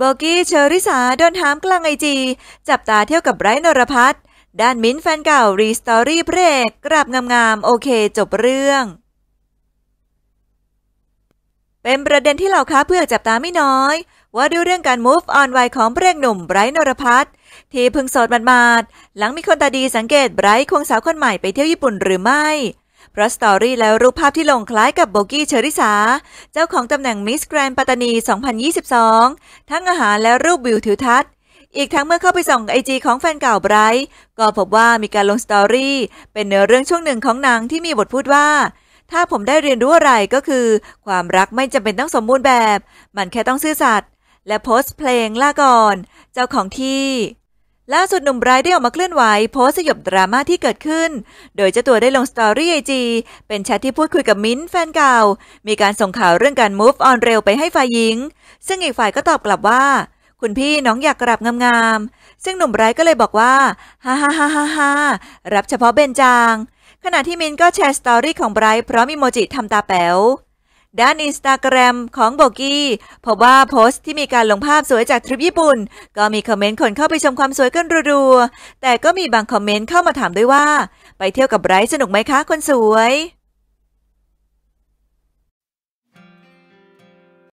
โบกี้เชอริสาโดนถามกลางไอจีจับตาเที่ยวกับไบรทนรพัฒน์ด้านมิ้นแฟนเก่ารีสตอรี่เพรกกราบงามๆโอเคจบเรื่อง เป็นประเด็นที่เหล่าค้าเพื่อจับตาไม่น้อย ว่าด้วยเรื่องการ move on วยของเพรกหนุ่มไบรท์นรพัฒน์ที่พึงสดนมาดหลังมีคนตาดีสังเกตไบรท์ควงสาวคนใหม่ไปเที่ยวญี่ปุ่นหรือไม่เพราะสตอรี่และรูปภาพที่ลงคล้ายกับโบกี้เชอริสาเจ้าของตำแหน่งมิสแกรนปัตตานี 2022 ทั้งอาหารและรูปวิวทิวทัศน์อีกทั้งเมื่อเข้าไปส่องไอจีของแฟนเก่าไบรท์ก็พบว่ามีการลงสตอรี่เป็นเนื้อเรื่องช่วงหนึ่งของนางที่มีบทพูดว่า ถ้าผมได้เรียนรู้อะไรก็คือ ความรักไม่จำเป็นต้องสมบูรณ์แบบ มันแค่ต้องซื่อสัตย์และโพสต์เพลงล่าก่อน เจ้าของที่ล่าสุดหนุ่มไบร์ได้ออกมาเคลื่อนไหวโพสสยบดราม่าที่เกิดขึ้น โดยเจ้าตัวได้ลงสตอรี่ไอจีเป็นแชทที่พูดคุยกับมิ้นแฟนเก่า มีการส่งข่าวเรื่องการ move on เร็วไปให้ฝ่ายหญิง ซึ่งอีกฝ่ายก็ตอบกลับว่า คุณพี่น้องอยากกลับงามๆซึ่งหนุ่มไบร์ก็เลยบอกว่าฮ่าฮ่าฮ่าฮ่าฮ่ารับเฉพาะเบนจาง ขณะที่มิ้นก็แชร์สตอรี่ของไบร์พร้อมอีโมจิทำตาแป๋วด้านอินสตาแกรมของโบกี้พบว่าโพสต์ที่มีการลงภาพสวยจากทริปญี่ปุ่น ก็มีคอมเมนต์คนเข้าไปชมความสวยกันรัวๆ แต่ก็มีบางคอมเมนต์เข้ามาถามด้วยว่า ไปเที่ยวกับไบรท์สนุกไหมคะ คนสวย